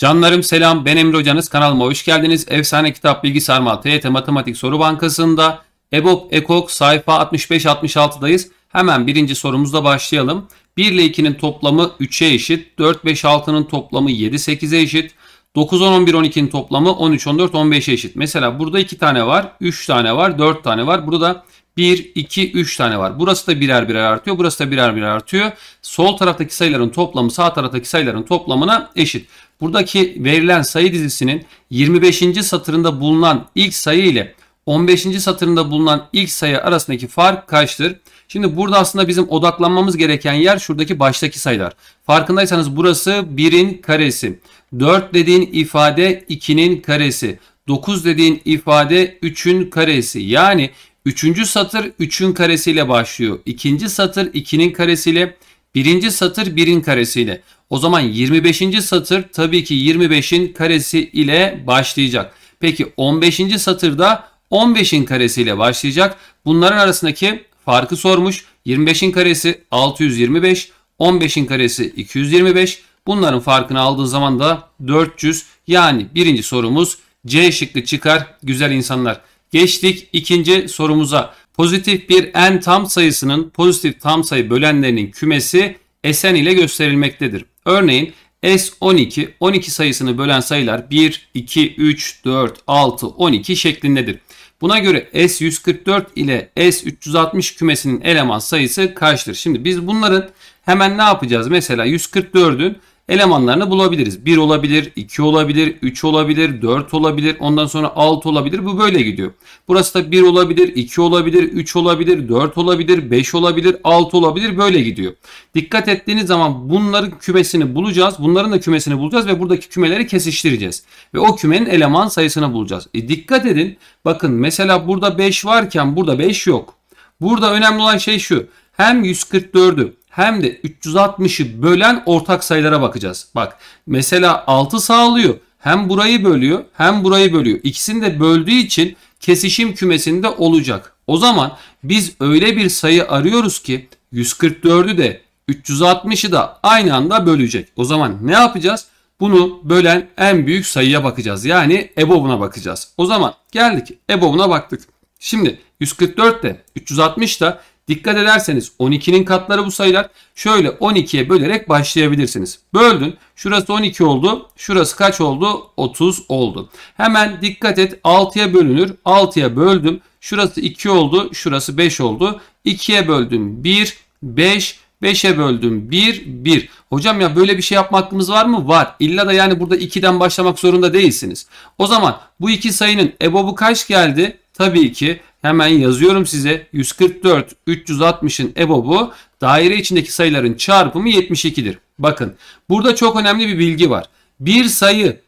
Canlarım selam ben Emre Hocanız kanalıma hoş geldiniz. Efsane Kitap Bilgi Sarma TYT Matematik Soru Bankası'nda EBOB EKOK sayfa 65-66'dayız. Hemen birinci sorumuzla başlayalım. 1 ile 2'nin toplamı 3'e eşit. 4, 5, 6'nın toplamı 7, 8'e eşit. 9, 10, 11, 12'nin toplamı 13, 14, 15'e eşit. Mesela burada 2 tane var, 3 tane var, 4 tane var. Burada 1, 2, 3 tane var. Burası da birer birer artıyor. Burası da birer birer artıyor. Sol taraftaki sayıların toplamı sağ taraftaki sayıların toplamına eşit. Buradaki verilen sayı dizisinin 25. satırında bulunan ilk sayı ile 15. satırında bulunan ilk sayı arasındaki fark kaçtır? Şimdi burada aslında bizim odaklanmamız gereken yer şuradaki baştaki sayılar. Farkındaysanız burası 1'in karesi. 4 dediğin ifade 2'nin karesi. 9 dediğin ifade 3'ün karesi. Yani 3. satır 3'ün karesiyle başlıyor. 2. satır 2'nin karesiyle. Birinci satır 1'in karesiyle. O zaman 25. satır tabii ki 25'in karesi ile başlayacak. Peki 15. satırda 15'in karesiyle başlayacak. Bunların arasındaki farkı sormuş. 25'in karesi 625, 15'in karesi 225. Bunların farkını aldığın zaman da 400. Yani birinci sorumuz C şıkkı çıkar güzel insanlar. Geçtik ikinci sorumuza. Pozitif bir n tam sayısının pozitif tam sayı bölenlerinin kümesi Sn ile gösterilmektedir. Örneğin S12, 12 sayısını bölen sayılar 1, 2, 3, 4, 6, 12 şeklindedir. Buna göre S144 ile S360 kümesinin eleman sayısı kaçtır? Şimdi biz bunların hemen ne yapacağız? Mesela 144'ün elemanlarını bulabiliriz. 1 olabilir, 2 olabilir, 3 olabilir, 4 olabilir, ondan sonra 6 olabilir. Bu böyle gidiyor. Burası da 1 olabilir, 2 olabilir, 3 olabilir, 4 olabilir, 5 olabilir, 6 olabilir böyle gidiyor. Dikkat ettiğiniz zaman bunların kümesini bulacağız. Bunların da kümesini bulacağız ve buradaki kümeleri kesiştireceğiz. Ve o kümenin eleman sayısını bulacağız. E dikkat edin. Bakın mesela burada 5 varken burada 5 yok. Burada önemli olan şey şu. Hem 144'ü hem de 360'ı bölen ortak sayılara bakacağız. Bak mesela 6 sağlıyor. Hem burayı bölüyor hem burayı bölüyor. İkisini de böldüğü için kesişim kümesinde olacak. O zaman biz öyle bir sayı arıyoruz ki 144'ü de 360'ı da aynı anda bölecek. O zaman ne yapacağız? Bunu bölen en büyük sayıya bakacağız. Yani EBOB'una bakacağız. O zaman geldik EBOB'una baktık. Şimdi 144 de 360 da Dikkat ederseniz 12'nin katları bu sayılar. Şöyle 12'ye bölerek başlayabilirsiniz. Böldün. Şurası 12 oldu. Şurası kaç oldu? 30 oldu. Hemen dikkat et 6'ya bölünür. 6'ya böldüm. Şurası 2 oldu. Şurası 5 oldu. 2'ye böldüm 1, 5, 5'e böldüm 1, 1. Hocam ya böyle bir şey yapma hakkımız var mı? Var. İlla da yani burada 2'den başlamak zorunda değilsiniz. O zaman bu iki sayının ebobu kaç geldi? Tabii ki Hemen yazıyorum size. 144 360'ın EBOB'u daire içindeki sayıların çarpımı 72'dir. Bakın burada çok önemli bir bilgi var. Bir sayı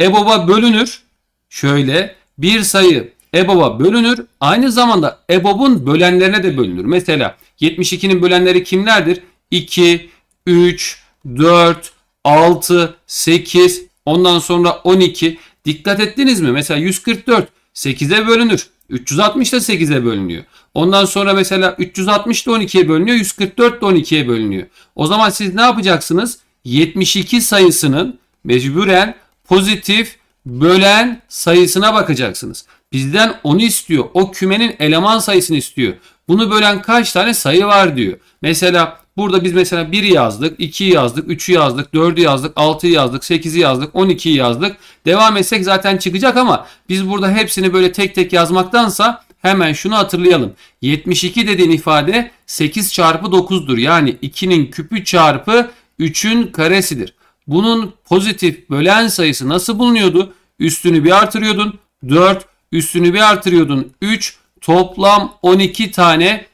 EBOB'a bölünür. Şöyle bir sayı EBOB'a bölünür. Aynı zamanda EBOB'un bölenlerine de bölünür. Mesela 72'nin bölenleri kimlerdir? 2, 3, 4, 6, 8, ondan sonra 12. Dikkat ettiniz mi? Mesela 144 8'e bölünür. 360 da 8'e bölünüyor. Ondan sonra mesela 360 da 12'ye bölünüyor. 144 de 12'ye bölünüyor. O zaman siz ne yapacaksınız? 72 sayısının mecburen pozitif bölen sayısına bakacaksınız. Bizden onu istiyor. O kümenin eleman sayısını istiyor. Bunu bölen kaç tane sayı var diyor. Mesela Burada biz mesela 1'i yazdık, 2'yi yazdık, 3'ü yazdık, 4'ü yazdık, 6'yı yazdık, 8'i yazdık, 12'yi yazdık. Devam etsek zaten çıkacak ama biz burada hepsini böyle tek tek yazmaktansa hemen şunu hatırlayalım. 72 dediğin ifade 8 çarpı 9'dur. Yani 2'nin küpü çarpı 3'ün karesidir. Bunun pozitif bölen sayısı nasıl bulunuyordu? Üstünü bir artırıyordun 4, üstünü bir artırıyordun 3, toplam 12 tane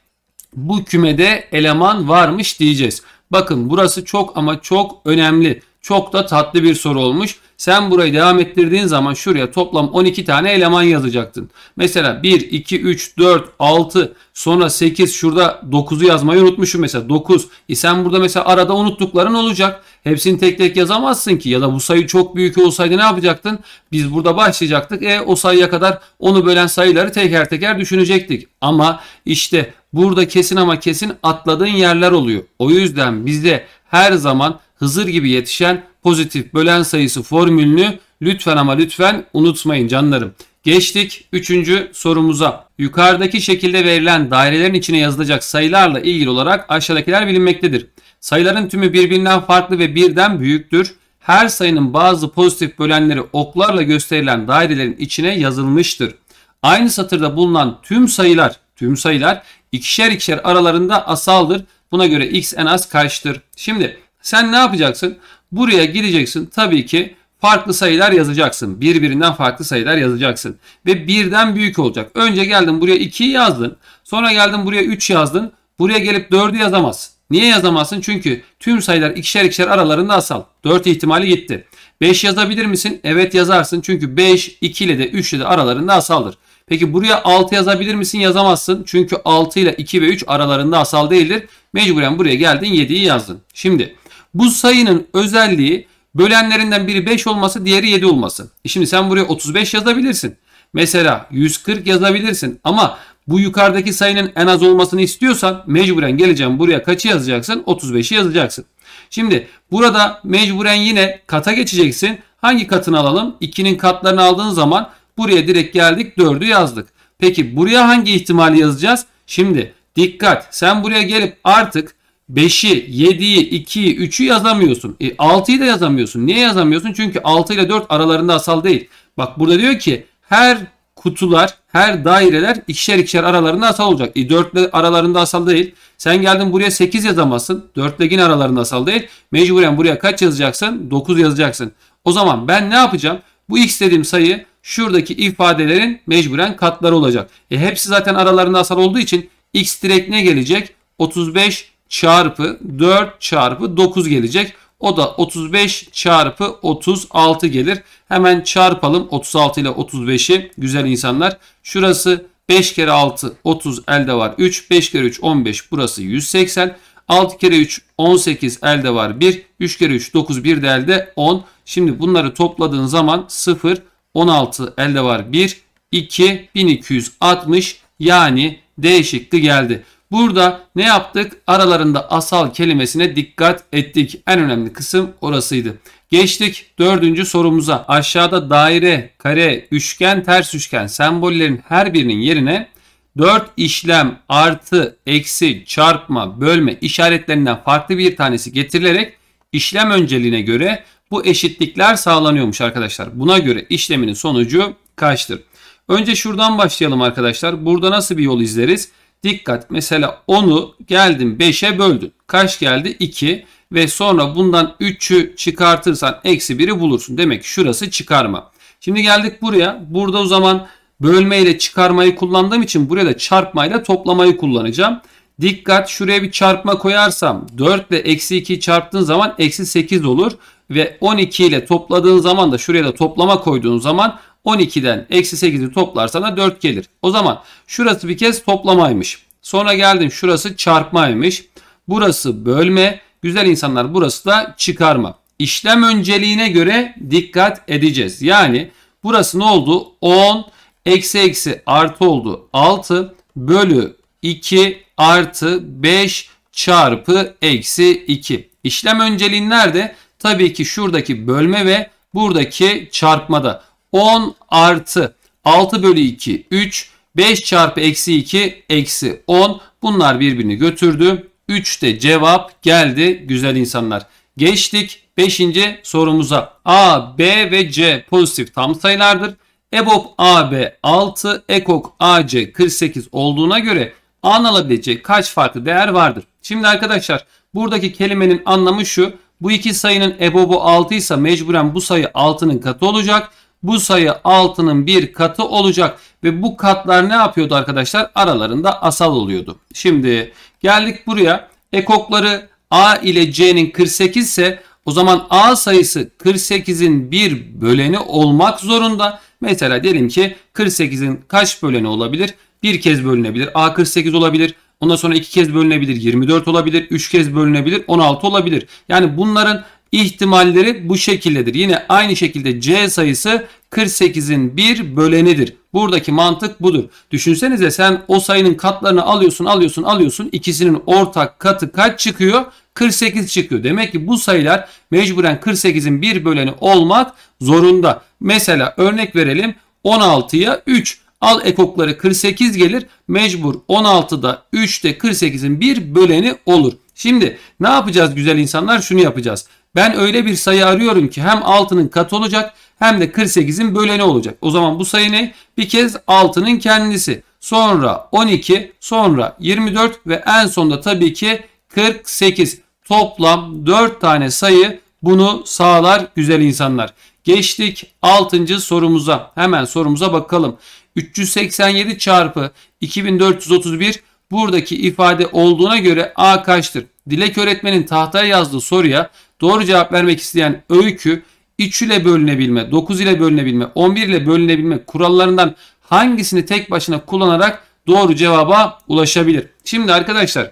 bu kümede eleman varmış diyeceğiz. Bakın burası çok ama çok önemli. Çok da tatlı bir soru olmuş. Sen burayı devam ettirdiğin zaman şuraya toplam 12 tane eleman yazacaktın. Mesela 1, 2, 3, 4, 6 sonra 8 şurada 9'u yazmayı unutmuşum mesela 9. E sen burada mesela arada unuttukların olacak. Hepsini tek tek yazamazsın ki ya da bu sayı çok büyük olsaydı ne yapacaktın? Biz burada başlayacaktık. E o sayıya kadar onu bölen sayıları teker teker düşünecektik. Ama işte burada kesin ama kesin atladığın yerler oluyor. O yüzden bizde her zaman Hızır gibi yetişen pozitif bölen sayısı formülünü lütfen ama lütfen unutmayın canlarım. Geçtik 3. sorumuza. Yukarıdaki şekilde verilen dairelerin içine yazılacak sayılarla ilgili olarak aşağıdakiler bilinmektedir. Sayıların tümü birbirinden farklı ve birden büyüktür. Her sayının bazı pozitif bölenleri oklarla gösterilen dairelerin içine yazılmıştır. Aynı satırda bulunan tüm sayılar, tüm sayılar ikişer ikişer aralarında asaldır. Buna göre x en az kaçtır? Şimdi sen ne yapacaksın? Buraya gideceksin. Tabii ki farklı sayılar yazacaksın. Birbirinden farklı sayılar yazacaksın. Ve birden büyük olacak. Önce geldin buraya 2'yi yazdın. Sonra geldin buraya 3 yazdın. Buraya gelip 4'ü yazamazsın. Niye yazamazsın? Çünkü tüm sayılar ikişer ikişer aralarında asal. 4 ihtimali gitti. 5 yazabilir misin? Evet yazarsın. Çünkü 5, 2 ile de 3 ile de aralarında asaldır. Peki buraya 6 yazabilir misin? Yazamazsın. Çünkü 6 ile 2 ve 3 aralarında asal değildir. Mecburen buraya geldin 7'yi yazdın. Şimdi bu sayının özelliği bölenlerinden biri 5 olması diğeri 7 olması. E şimdi sen buraya 35 yazabilirsin. Mesela 140 yazabilirsin ama bu yukarıdaki sayının en az olmasını istiyorsan mecburen geleceğim buraya kaçı yazacaksın? 35'i yazacaksın. Şimdi burada mecburen yine kata geçeceksin. Hangi katını alalım? 2'nin katlarını aldığın zaman buraya direkt geldik 4'ü yazdık. Peki buraya hangi ihtimali yazacağız? Şimdi dikkat sen buraya gelip artık 5'i, 7'yi, 2'yi, 3'ü yazamıyorsun. E, 6'yı da yazamıyorsun. Niye yazamıyorsun? Çünkü 6 ile 4 aralarında asal değil. Bak burada diyor ki her kutular, her daireler ikişer ikişer aralarında asal olacak. E, 4 ile aralarında asal değil. Sen geldin buraya 8 yazamazsın. 4 ile yine aralarında asal değil. Mecburen buraya kaç yazacaksın? 9 yazacaksın. O zaman ben ne yapacağım? Bu x dediğim sayı şuradaki ifadelerin mecburen katları olacak. E, hepsi zaten aralarında asal olduğu için x direkt ne gelecek? 35 çarpı 4 çarpı 9 gelecek. O da 35 çarpı 36 gelir. Hemen çarpalım 36 ile 35'i güzel insanlar. Şurası 5 kere 6 30 elde var 3. 5 kere 3 15 burası 180. 6 kere 3 18 elde var 1. 3 kere 3 9 1 de elde 10. Şimdi bunları topladığın zaman 0 16 elde var 1 2 1260 yani D şıkkı geldi. Burada ne yaptık? Aralarında asal kelimesine dikkat ettik. En önemli kısım orasıydı. Geçtik dördüncü sorumuza. Aşağıda daire, kare, üçgen, ters üçgen sembollerin her birinin yerine 4 işlem artı, eksi, çarpma, bölme işaretlerinden farklı bir tanesi getirilerek işlem önceliğine göre bu eşitlikler sağlanıyormuş arkadaşlar. Buna göre işleminin sonucu kaçtır? Önce şuradan başlayalım arkadaşlar. Burada nasıl bir yol izleriz? Dikkat mesela 10'u geldim 5'e böldün. Kaç geldi? 2 ve sonra bundan 3'ü çıkartırsan eksi 1'i bulursun. Demek ki şurası çıkarma. Şimdi geldik buraya. Burada o zaman bölme ile çıkarmayı kullandığım için buraya da çarpmayla toplamayı kullanacağım. Dikkat şuraya bir çarpma koyarsam 4 ile eksi 2'yi çarptığın zaman eksi 8 olur. Ve 12 ile topladığın zaman da şuraya da toplama koyduğun zaman 12'den eksi 8'i toplarsana 4 gelir. O zaman şurası bir kez toplamaymış. Sonra geldim şurası çarpmaymış. Burası bölme. Güzel insanlar burası da çıkarma. İşlem önceliğine göre dikkat edeceğiz. Yani burası ne oldu? 10 eksi eksi artı oldu 6 bölü 2 artı 5 çarpı eksi 2. İşlem önceliğin nerede? Tabii ki şuradaki bölme ve buradaki çarpmada. 10 artı 6 bölü 2 3 5 çarpı eksi 2 eksi 10 bunlar birbirini götürdü. 3 de cevap geldi güzel insanlar. Geçtik 5. sorumuza. A, B ve C pozitif tam sayılardır. EBOB AB 6, EKOK AC 48 olduğuna göre alabilecek kaç farklı değer vardır? Şimdi arkadaşlar buradaki kelimenin anlamı şu. Bu iki sayının EBOB'u 6 ise mecburen bu sayı 6'nın katı olacak. Bu sayı 6'nın bir katı olacak ve bu katlar ne yapıyordu arkadaşlar? Aralarında asal oluyordu. Şimdi geldik buraya. Ekokları A ile C'nin 48 ise o zaman A sayısı 48'in bir böleni olmak zorunda. Mesela diyelim ki 48'in kaç böleni olabilir? Bir kez bölünebilir. A 48 olabilir. Ondan sonra iki kez bölünebilir. 24 olabilir. Üç kez bölünebilir. 16 olabilir. Yani bunların ihtimalleri bu şekildedir. Yine aynı şekilde C sayısı 48'in bir bölenidir. Buradaki mantık budur. Düşünsenize sen o sayının katlarını alıyorsun alıyorsun alıyorsun. İkisinin ortak katı kaç çıkıyor? 48 çıkıyor. Demek ki bu sayılar mecburen 48'in bir böleni olmak zorunda. Mesela örnek verelim 16'ya 3. Al ekokları 48 gelir. Mecbur 16'da 3'te 48'in bir böleni olur. Şimdi ne yapacağız güzel insanlar? Şunu yapacağız. Ben öyle bir sayı arıyorum ki hem 6'nın katı olacak hem de 48'in böleni olacak. O zaman bu sayı ne? Bir kez 6'nın kendisi. Sonra 12, sonra 24 ve en sonda tabii ki 48. Toplam 4 tane sayı bunu sağlar güzel insanlar. Geçtik 6. sorumuza. Hemen sorumuza bakalım. 387 çarpı 2431 buradaki ifade olduğuna göre A kaçtır? Dilek öğretmenin tahtaya yazdığı soruya doğru cevap vermek isteyen öykü 3 ile bölünebilme, 9 ile bölünebilme, 11 ile bölünebilme kurallarından hangisini tek başına kullanarak doğru cevaba ulaşabilir? Şimdi arkadaşlar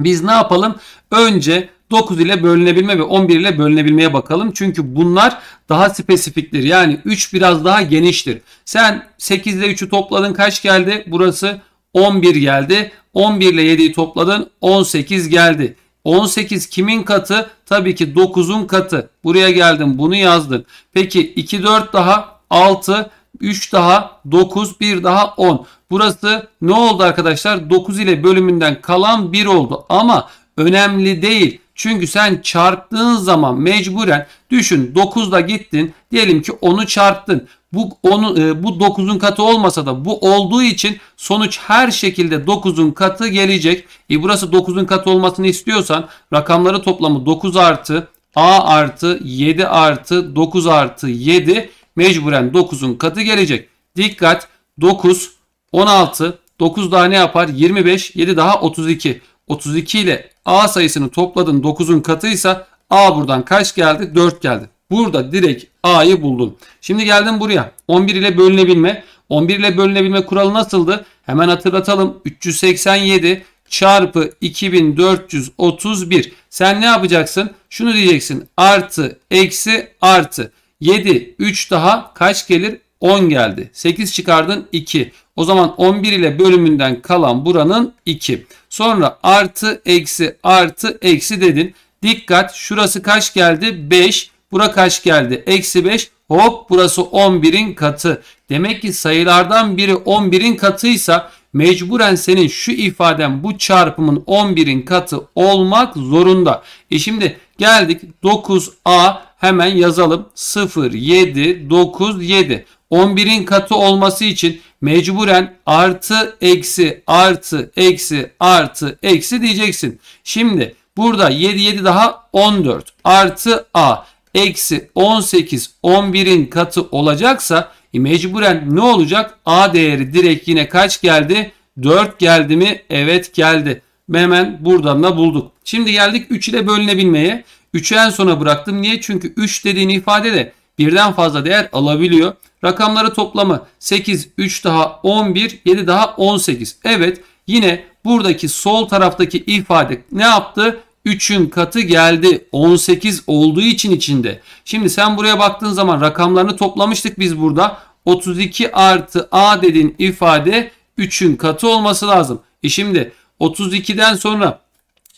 biz ne yapalım? Önce 9 ile bölünebilme ve 11 ile bölünebilmeye bakalım. Çünkü bunlar daha spesifiktir. Yani 3 biraz daha geniştir. Sen 8 ile 3'ü topladın kaç geldi? Burası 11 geldi. 11 ile 7'yi topladın 18 geldi. 18 kimin katı? Tabii ki 9'un katı. Buraya geldim bunu yazdım. Peki 2 4 daha 6 3 daha 9 1 daha 10. Burası ne oldu arkadaşlar? 9 ile bölümünden kalan 1 oldu ama önemli değil. Çünkü sen çarptığın zaman mecburen düşün 9'da gittin diyelim ki 10'u çarptın. Bu onu e, bu 9'un katı olmasa da bu olduğu için sonuç her şekilde 9'un katı gelecek. E burası 9'un katı olmasını istiyorsan rakamları toplamı 9 artı a artı 7 artı 9 artı 7 mecburen 9'un katı gelecek. Dikkat 9 16 9 daha ne yapar? 25 7 daha 32. 32 ile A sayısını topladın 9'un katıysa A buradan kaç geldi? 4 geldi. Burada direkt A'yı buldun. Şimdi geldim buraya. 11 ile bölünebilme. 11 ile bölünebilme kuralı nasıldı? Hemen hatırlatalım. 387 çarpı 2431. Sen ne yapacaksın? Şunu diyeceksin. Artı, eksi, artı. 7, 3 daha kaç gelir? 10 geldi. 8 çıkardın 2. O zaman 11 ile bölümünden kalan buranın 2. Sonra artı eksi artı eksi dedin. Dikkat şurası kaç geldi? 5. Bura kaç geldi? Eksi 5. Hop burası 11'in katı. Demek ki sayılardan biri 11'in katıysa mecburen senin şu ifaden bu çarpımın 11'in katı olmak zorunda. E şimdi geldik 9A hemen yazalım. 0, 7, 9, 7. 11'in katı olması için mecburen artı eksi artı eksi artı eksi diyeceksin. Şimdi burada 7 7 daha 14 artı a eksi 18 11'in katı olacaksa e mecburen ne olacak? A değeri direkt yine kaç geldi? 4 geldi mi? Evet geldi. Hemen buradan da bulduk. Şimdi geldik 3 ile bölünebilmeye. 3'ü en sona bıraktım. Niye? Çünkü 3 dediğin ifade de birden fazla değer alabiliyor. Rakamları toplamı 8, 3 daha 11, 7 daha 18. Evet yine buradaki sol taraftaki ifade ne yaptı? 3'ün katı geldi. 18 olduğu için içinde. Şimdi sen buraya baktığın zaman rakamlarını toplamıştık biz burada. 32 artı A dediğin ifade 3'ün katı olması lazım. E şimdi 32'den sonra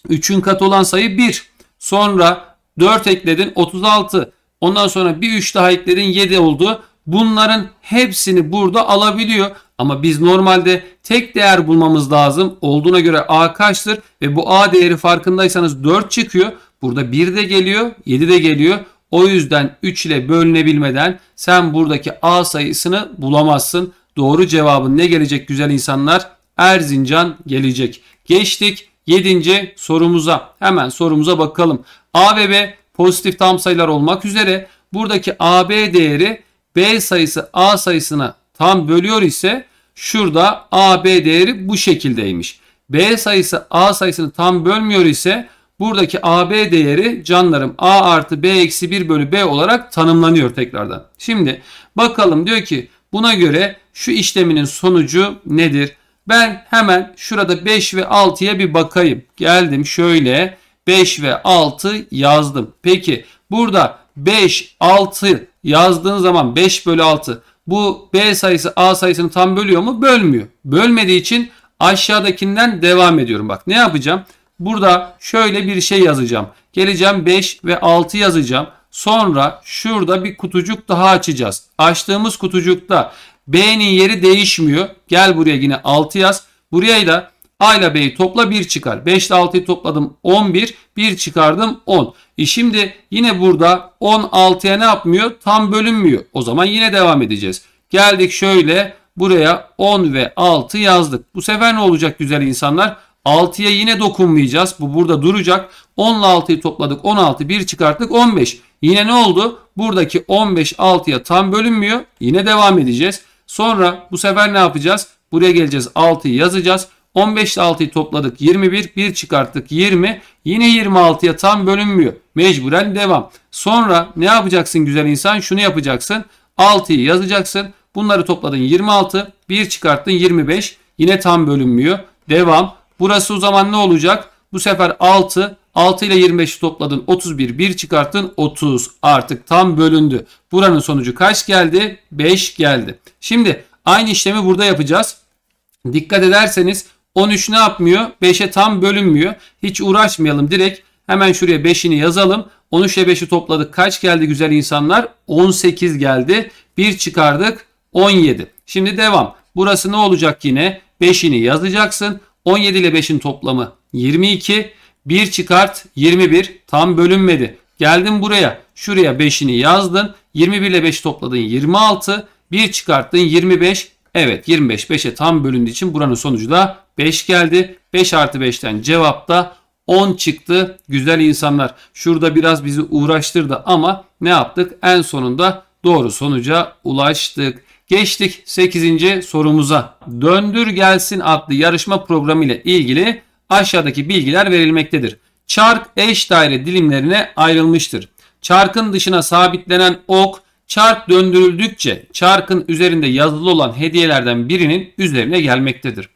3'ün katı olan sayı 1. Sonra 4 ekledin 36. Ondan sonra bir 3 daha eklerin 7 oldu. Bunların hepsini burada alabiliyor. Ama biz normalde tek değer bulmamız lazım. Olduğuna göre A kaçtır? Ve bu A değeri farkındaysanız 4 çıkıyor. Burada 1 de geliyor, 7 de geliyor. O yüzden 3 ile bölünebilmeden sen buradaki A sayısını bulamazsın. Doğru cevabın ne gelecek güzel insanlar? Erzincan gelecek. Geçtik 7. sorumuza. Hemen sorumuza bakalım. A ve B pozitif tam sayılar olmak üzere buradaki AB değeri B sayısı A sayısına tam bölüyor ise şurada AB değeri bu şekildeymiş. B sayısı A sayısını tam bölmüyor ise buradaki AB değeri canlarım A artı B eksi 1 bölü B olarak tanımlanıyor tekrardan. Şimdi bakalım diyor ki buna göre şu işleminin sonucu nedir? Ben hemen şurada 5 ve 6'ya bir bakayım. Geldim şöyle 5 ve 6 yazdım. Peki burada 5, 6 yazdığın zaman 5 bölü 6 bu B sayısı A sayısını tam bölüyor mu? Bölmüyor. Bölmediği için aşağıdakinden devam ediyorum. Bak ne yapacağım? Burada şöyle bir şey yazacağım. Geleceğim 5 ve 6 yazacağım. Sonra şurada bir kutucuk daha açacağız. Açtığımız kutucukta B'nin yeri değişmiyor. Gel buraya yine 6 yaz. Buraya da A ile B'yi topla 1 çıkar. 5 ile 6'yı topladım 11. 1 çıkardım 10. E şimdi yine burada 10 6'ya ne yapmıyor? Tam bölünmüyor. O zaman yine devam edeceğiz. Geldik şöyle buraya 10 ve 6 yazdık. Bu sefer ne olacak güzel insanlar? 6'ya yine dokunmayacağız. Bu burada duracak. 10 ile 6'yı topladık. 16 1 çıkarttık 15. Yine ne oldu? Buradaki 15 6'ya tam bölünmüyor. Yine devam edeceğiz. Sonra bu sefer ne yapacağız? Buraya geleceğiz 6'yı yazacağız. 15 ile 6'yı topladık 21. 1 çıkarttık 20. Yine 26'ya tam bölünmüyor. Mecburen devam. Sonra ne yapacaksın güzel insan? Şunu yapacaksın. 6'yı yazacaksın. Bunları topladın 26. 1 çıkarttın 25. Yine tam bölünmüyor. Devam. Burası o zaman ne olacak? Bu sefer 6. 6 ile 25'i topladın 31. 1 çıkarttın 30. Artık tam bölündü. Buranın sonucu kaç geldi? 5 geldi. Şimdi aynı işlemi burada yapacağız. Dikkat ederseniz 13 ne yapmıyor? 5'e tam bölünmüyor. Hiç uğraşmayalım direkt. Hemen şuraya 5'ini yazalım. 13 ile 5'i topladık. Kaç geldi güzel insanlar? 18 geldi. 1 çıkardık. 17. Şimdi devam. Burası ne olacak yine? 5'ini yazacaksın. 17 ile 5'in toplamı 22. 1 çıkart 21. Tam bölünmedi. Geldin buraya. Şuraya 5'ini yazdın. 21 ile 5 topladın 26. 1 çıkarttın 25. Evet 25 5'e tam bölündüğü için buranın sonucu da 5 geldi. 5 artı 5'ten cevap da 10 çıktı. Güzel insanlar şurada biraz bizi uğraştırdı ama ne yaptık? En sonunda doğru sonuca ulaştık. Geçtik 8. sorumuza. Döndür gelsin adlı yarışma programı ile ilgili aşağıdaki bilgiler verilmektedir. Çark eş daire dilimlerine ayrılmıştır. Çarkın dışına sabitlenen ok Çark döndürüldükçe çarkın üzerinde yazılı olan hediyelerden birinin üzerine gelmektedir.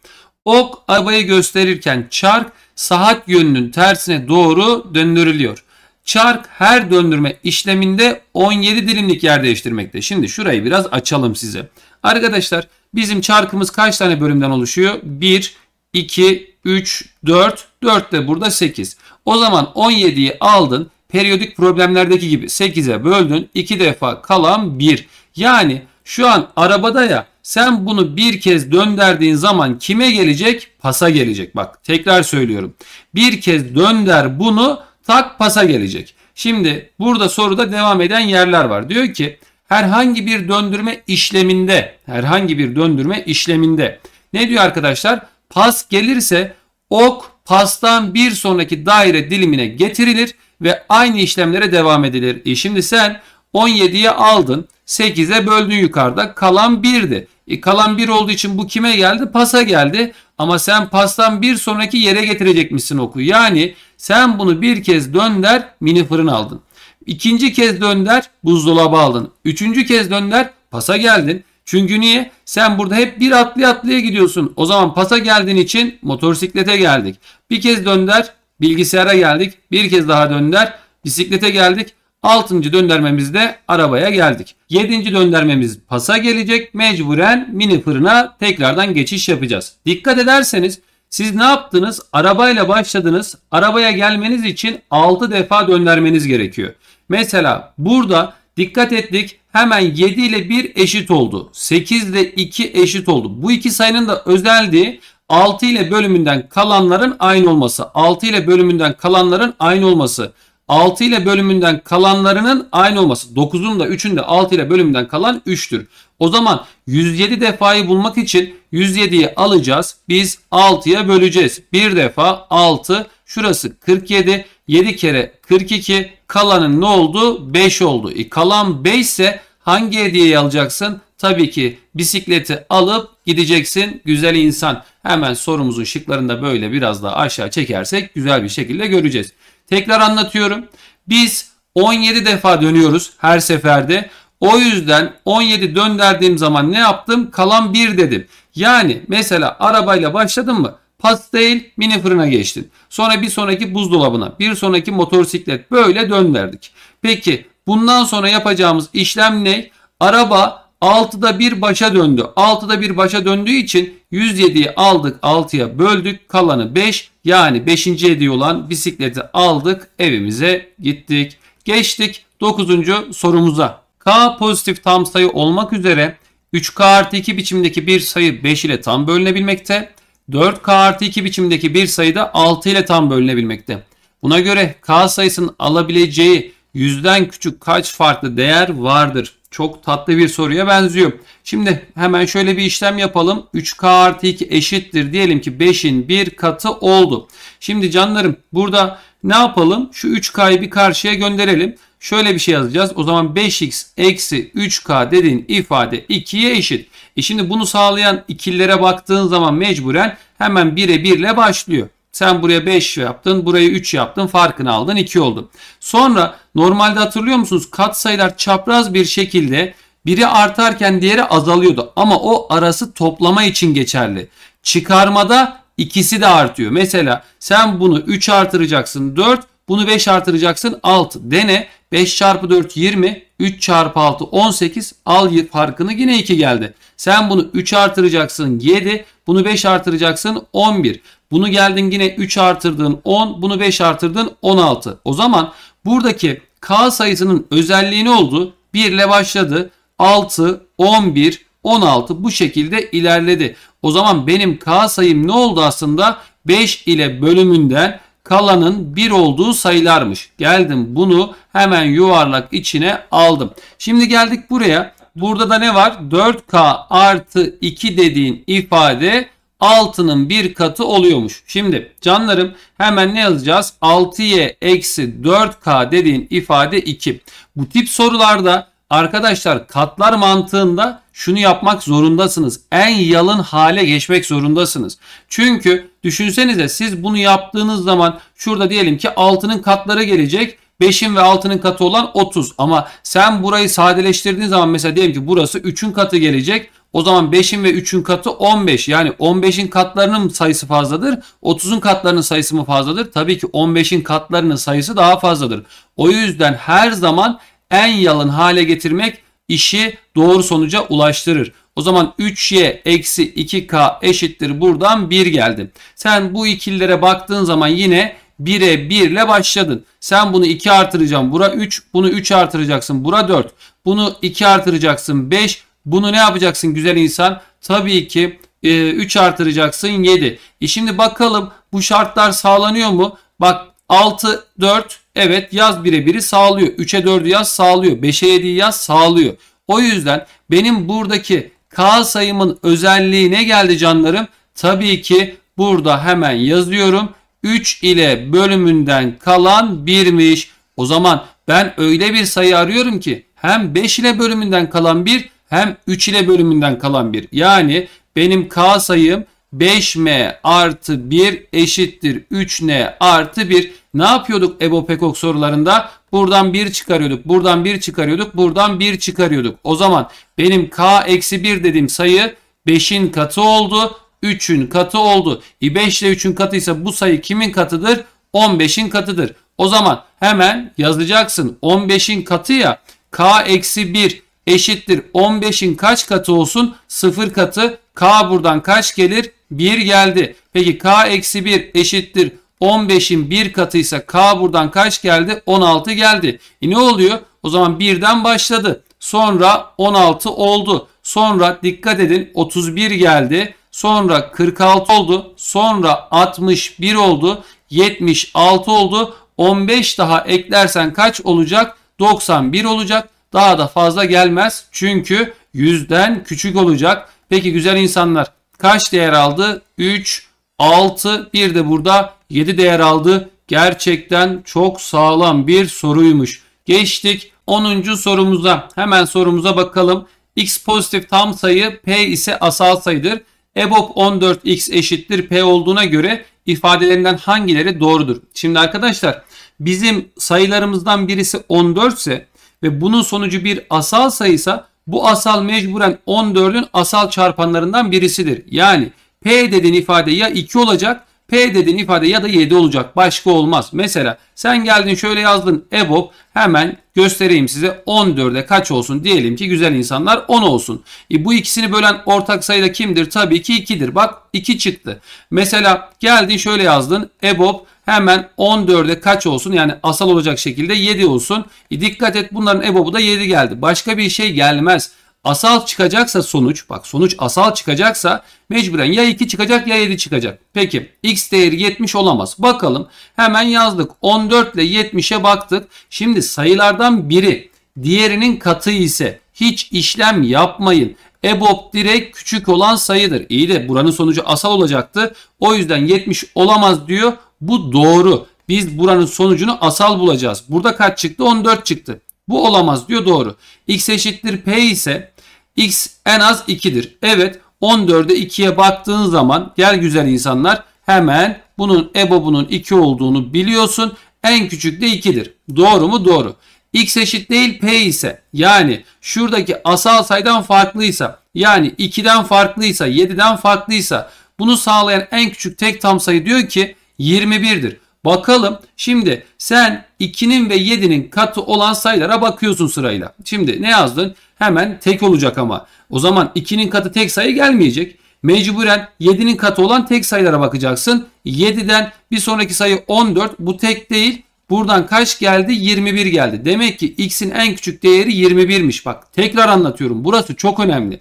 Ok arabayı gösterirken çark saat yönünün tersine doğru döndürülüyor. Çark her döndürme işleminde 17 dilimlik yer değiştirmekte. Şimdi şurayı biraz açalım size. Arkadaşlar bizim çarkımız kaç tane bölümden oluşuyor? 1, 2, 3, 4. 4 de burada 8. O zaman 17'yi aldın periyodik problemlerdeki gibi 8'e böldün 2 defa kalan 1. Yani şu an arabada ya sen bunu bir kez dönderdiğin zaman kime gelecek? Pasa gelecek. Bak tekrar söylüyorum. Bir kez dönder bunu tak pasa gelecek. Şimdi burada soruda devam eden yerler var. Diyor ki herhangi bir döndürme işleminde herhangi bir döndürme işleminde ne diyor arkadaşlar? Pas gelirse ok pastan bir sonraki daire dilimine getirilir ve aynı işlemlere devam edilir. E şimdi sen 17'ye aldın 8'e böldün yukarıda kalan 1'di. E kalan 1 olduğu için bu kime geldi? Pasa geldi. Ama sen pastan bir sonraki yere getirecekmişsin oku. Yani sen bunu bir kez dönder mini fırın aldın. İkinci kez dönder buzdolabı aldın. Üçüncü kez dönder pasa geldin. Çünkü niye? Sen burada hep bir atlaya atlaya gidiyorsun. O zaman pasa geldiğin için motosiklete geldik. Bir kez dönder Bilgisayara geldik. Bir kez daha dönder. Bisiklete geldik. Altıncı döndürmemizde arabaya geldik. Yedinci döndürmemiz pasa gelecek. Mecburen mini fırına tekrardan geçiş yapacağız. Dikkat ederseniz siz ne yaptınız? Arabayla başladınız. Arabaya gelmeniz için altı defa döndürmeniz gerekiyor. Mesela burada dikkat ettik. Hemen 7 ile 1 eşit oldu. 8 ile 2 eşit oldu. Bu iki sayının da özelliği 6 ile bölümünden kalanların aynı olması. 6 ile bölümünden kalanların aynı olması. 6 ile bölümünden kalanlarının aynı olması. 9'un da 3'ün de 6 ile bölümünden kalan 3'tür. O zaman 107 defayı bulmak için 107'yi alacağız. Biz 6'ya böleceğiz. Bir defa 6. Şurası 47. 7 kere 42. Kalanın ne oldu? 5 oldu. E kalan 5 ise hangi hediyeyi alacaksın? Tabii ki bisikleti alıp gideceksin güzel insan. Hemen sorumuzun şıklarında böyle biraz daha aşağı çekersek güzel bir şekilde göreceğiz. Tekrar anlatıyorum. Biz 17 defa dönüyoruz her seferde. O yüzden 17 dönderdiğim zaman ne yaptım? Kalan 1 dedim. Yani mesela arabayla başladın mı? Pastel mini fırına geçtin. Sonra bir sonraki buzdolabına, bir sonraki motosiklet böyle dönderdik. Peki bundan sonra yapacağımız işlem ne? Araba 6'da 1 başa döndü. 6'da 1 başa döndüğü için 107'yi aldık 6'ya böldük. Kalanı 5 yani 5. hediye olan bisikleti aldık evimize gittik. Geçtik 9. sorumuza. K pozitif tam sayı olmak üzere 3K artı 2 biçimdeki bir sayı 5 ile tam bölünebilmekte. 4K artı 2 biçimdeki bir sayı da 6 ile tam bölünebilmekte. Buna göre K sayısının alabileceği Yüzden küçük kaç farklı değer vardır? Çok tatlı bir soruya benziyor. Şimdi hemen şöyle bir işlem yapalım. 3K artı 2 eşittir. Diyelim ki 5'in bir katı oldu. Şimdi canlarım burada ne yapalım? Şu 3K'yı bir karşıya gönderelim. Şöyle bir şey yazacağız. O zaman 5x eksi 3k dediğin ifade 2'ye eşit. E şimdi bunu sağlayan ikillere baktığın zaman mecburen hemen 1'e 1 ile başlıyor. Sen buraya 5 yaptın, buraya 3 yaptın, farkını aldın 2 oldu. Sonra normalde hatırlıyor musunuz katsayılar çapraz bir şekilde biri artarken diğeri azalıyordu. Ama o arası toplama için geçerli. Çıkarmada ikisi de artıyor. Mesela sen bunu 3 artıracaksın 4, bunu 5 artıracaksın 6. Dene 5 çarpı 4 20, 3 çarpı 6 18, al farkını yine 2 geldi. Sen bunu 3 artıracaksın 7, bunu 5 artıracaksın 11. Bunu geldin yine 3 artırdın 10. Bunu 5 artırdın 16. O zaman buradaki K sayısının özelliği ne oldu? 1 ile başladı. 6, 11, 16 bu şekilde ilerledi. O zaman benim K sayım ne oldu aslında? 5 ile bölümünden kalanın 1 olduğu sayılarmış. Geldim bunu hemen yuvarlak içine aldım. Şimdi geldik buraya. Burada da ne var? 4K artı 2 dediğin ifade 6'nın bir katı oluyormuş. Şimdi canlarım hemen ne yazacağız? 6y eksi 4k dediğin ifade 2. Bu tip sorularda arkadaşlar katlar mantığında şunu yapmak zorundasınız. En yalın hale geçmek zorundasınız. Çünkü düşünsenize siz bunu yaptığınız zaman şurada diyelim ki 6'nın katları gelecek. 5'in ve 6'nın katı olan 30 ama sen burayı sadeleştirdiğin zaman mesela diyelim ki burası 3'ün katı gelecek. O zaman 5'in ve 3'ün katı 15. Yani 15'in katlarının sayısı fazladır. 30'un katlarının sayısı mı fazladır? Tabii ki 15'in katlarının sayısı daha fazladır. O yüzden her zaman en yalın hale getirmek işi doğru sonuca ulaştırır. O zaman 3y eksi 2k eşittir buradan 1 geldi. Sen bu ikililere baktığın zaman yine 1'e 1 ile başladın. Sen bunu 2 artıracaksın. Bura 3. Bunu 3 artıracaksın. Bura 4. Bunu 2 artıracaksın. 5. Bunu ne yapacaksın güzel insan? Tabii ki e, 3 artıracaksın 7. E şimdi bakalım bu şartlar sağlanıyor mu? Bak 6, 4 evet yaz birebiri sağlıyor. 3'e 4'ü yaz sağlıyor. 5'e 7'yi yaz sağlıyor. O yüzden benim buradaki K sayımın özelliği ne geldi canlarım? Tabii ki burada hemen yazıyorum. 3 ile bölümünden kalan 1'miş. O zaman ben öyle bir sayı arıyorum ki hem 5 ile bölümünden kalan 1 hem 3 ile bölümünden kalan 1. Yani benim k sayım 5m artı 1 eşittir 3n artı 1. Ne yapıyorduk ebopekok sorularında? Buradan 1 çıkarıyorduk, buradan 1 çıkarıyorduk, buradan 1 çıkarıyorduk. O zaman benim k eksi 1 dediğim sayı 5'in katı oldu, 3'ün katı oldu. E 5 ile 3'ün katıysa bu sayı kimin katıdır? 15'in katıdır. O zaman hemen yazacaksın 15'in katı ya k eksi 1 eşittir 15'in kaç katı olsun? 0 katı. K buradan kaç gelir? 1 geldi. Peki K eksi 1 eşittir 15'in 1 katıysa K buradan kaç geldi? 16 geldi. E ne oluyor? O zaman 1'den başladı. Sonra 16 oldu. Sonra dikkat edin 31 geldi. Sonra 46 oldu. Sonra 61 oldu. 76 oldu. 15 daha eklersen kaç olacak? 91 olacak daha da fazla gelmez. Çünkü 100'den küçük olacak. Peki güzel insanlar kaç değer aldı? 3, 6, bir de burada 7 değer aldı. Gerçekten çok sağlam bir soruymuş. Geçtik 10. sorumuza. Hemen sorumuza bakalım. X pozitif tam sayı, P ise asal sayıdır. EBOB 14X eşittir P olduğuna göre ifadelerinden hangileri doğrudur? Şimdi arkadaşlar bizim sayılarımızdan birisi 14 ise ve bunun sonucu bir asal sayısa bu asal mecburen 14'ün asal çarpanlarından birisidir. Yani P dediğin ifade ya 2 olacak P dediğin ifade ya da 7 olacak. Başka olmaz. Mesela sen geldin şöyle yazdın EBOB hemen göstereyim size 14'e kaç olsun diyelim ki güzel insanlar 10 olsun. E bu ikisini bölen ortak sayı da kimdir? Tabii ki 2'dir. Bak 2 çıktı. Mesela geldin şöyle yazdın EBOB Hemen 14'e kaç olsun? Yani asal olacak şekilde 7 olsun. E dikkat et bunların EBOB'u da 7 geldi. Başka bir şey gelmez. Asal çıkacaksa sonuç, bak sonuç asal çıkacaksa mecburen ya 2 çıkacak ya 7 çıkacak. Peki x değeri 70 olamaz. Bakalım hemen yazdık. 14 ile 70'e baktık. Şimdi sayılardan biri diğerinin katı ise hiç işlem yapmayın. EBOB direkt küçük olan sayıdır. İyi de buranın sonucu asal olacaktı. O yüzden 70 olamaz diyor. Bu doğru. Biz buranın sonucunu asal bulacağız. Burada kaç çıktı? 14 çıktı. Bu olamaz diyor doğru. X eşittir P ise X en az 2'dir. Evet 14'e 2'ye baktığın zaman gel güzel insanlar hemen bunun EBOB'unun 2 olduğunu biliyorsun. En küçük de 2'dir. Doğru mu? Doğru. X eşit değil P ise yani şuradaki asal saydan farklıysa yani 2'den farklıysa 7'den farklıysa bunu sağlayan en küçük tek tam sayı diyor ki 21'dir. Bakalım şimdi sen 2'nin ve 7'nin katı olan sayılara bakıyorsun sırayla. Şimdi ne yazdın? Hemen tek olacak ama. O zaman 2'nin katı tek sayı gelmeyecek. Mecburen 7'nin katı olan tek sayılara bakacaksın. 7'den bir sonraki sayı 14. Bu tek değil. Buradan kaç geldi? 21 geldi. Demek ki x'in en küçük değeri 21'miş. Bak tekrar anlatıyorum. Burası çok önemli.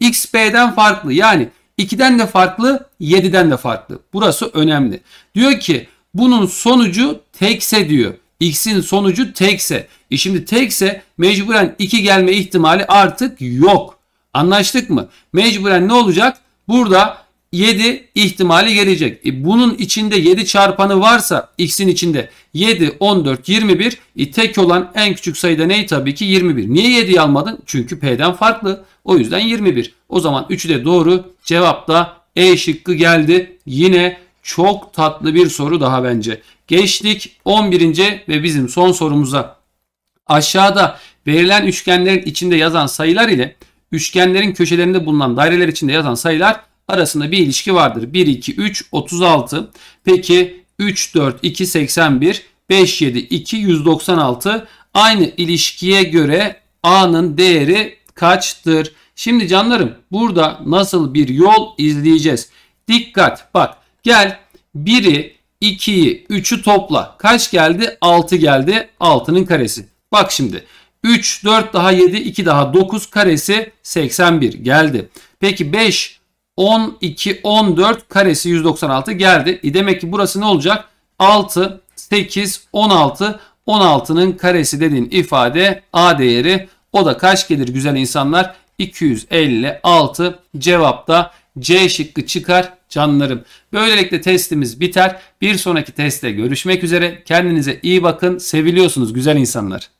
x b'den farklı. Yani 2'den de farklı, 7'den de farklı. Burası önemli. Diyor ki bunun sonucu tekse diyor. X'in sonucu tekse. E şimdi tekse mecburen 2 gelme ihtimali artık yok. Anlaştık mı? Mecburen ne olacak? Burada 7 ihtimali gelecek. E bunun içinde 7 çarpanı varsa x'in içinde 7, 14, 21. E tek olan en küçük sayıda ney tabii ki 21. Niye 7'yi almadın? Çünkü p'den farklı. O yüzden 21. O zaman 3'ü de doğru. Cevap da E şıkkı geldi. Yine çok tatlı bir soru daha bence. Geçtik 11. ve bizim son sorumuza. Aşağıda verilen üçgenlerin içinde yazan sayılar ile üçgenlerin köşelerinde bulunan daireler içinde yazan sayılar arasında bir ilişki vardır. 1, 2, 3, 36. Peki 3, 4, 2, 81, 5, 7, 2, 196. Aynı ilişkiye göre A'nın değeri kaçtır? Şimdi canlarım burada nasıl bir yol izleyeceğiz? Dikkat bak gel 1'i 2'yi 3'ü topla. Kaç geldi? 6 geldi. 6'nın karesi. Bak şimdi 3, 4 daha 7, 2 daha 9 karesi 81 geldi. Peki 5, 12, 14 karesi 196 geldi. E demek ki burası ne olacak? 6, 8, 16. 16'nın karesi dediğin ifade A değeri. O da kaç gelir güzel insanlar? 256 cevapta C şıkkı çıkar canlarım. Böylelikle testimiz biter. Bir sonraki testte görüşmek üzere. Kendinize iyi bakın. Seviliyorsunuz güzel insanlar.